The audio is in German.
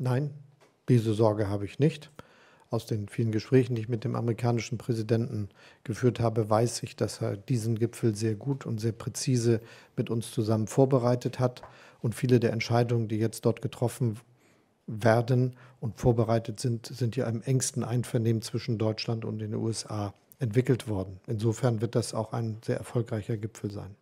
Nein, diese Sorge habe ich nicht. Aus den vielen Gesprächen, die ich mit dem amerikanischen Präsidenten geführt habe, weiß ich, dass er diesen Gipfel sehr gut und sehr präzise mit uns zusammen vorbereitet hat. Und viele der Entscheidungen, die jetzt dort getroffen werden und vorbereitet sind, sind ja im engsten Einvernehmen zwischen Deutschland und den USA entwickelt worden. Insofern wird das auch ein sehr erfolgreicher Gipfel sein.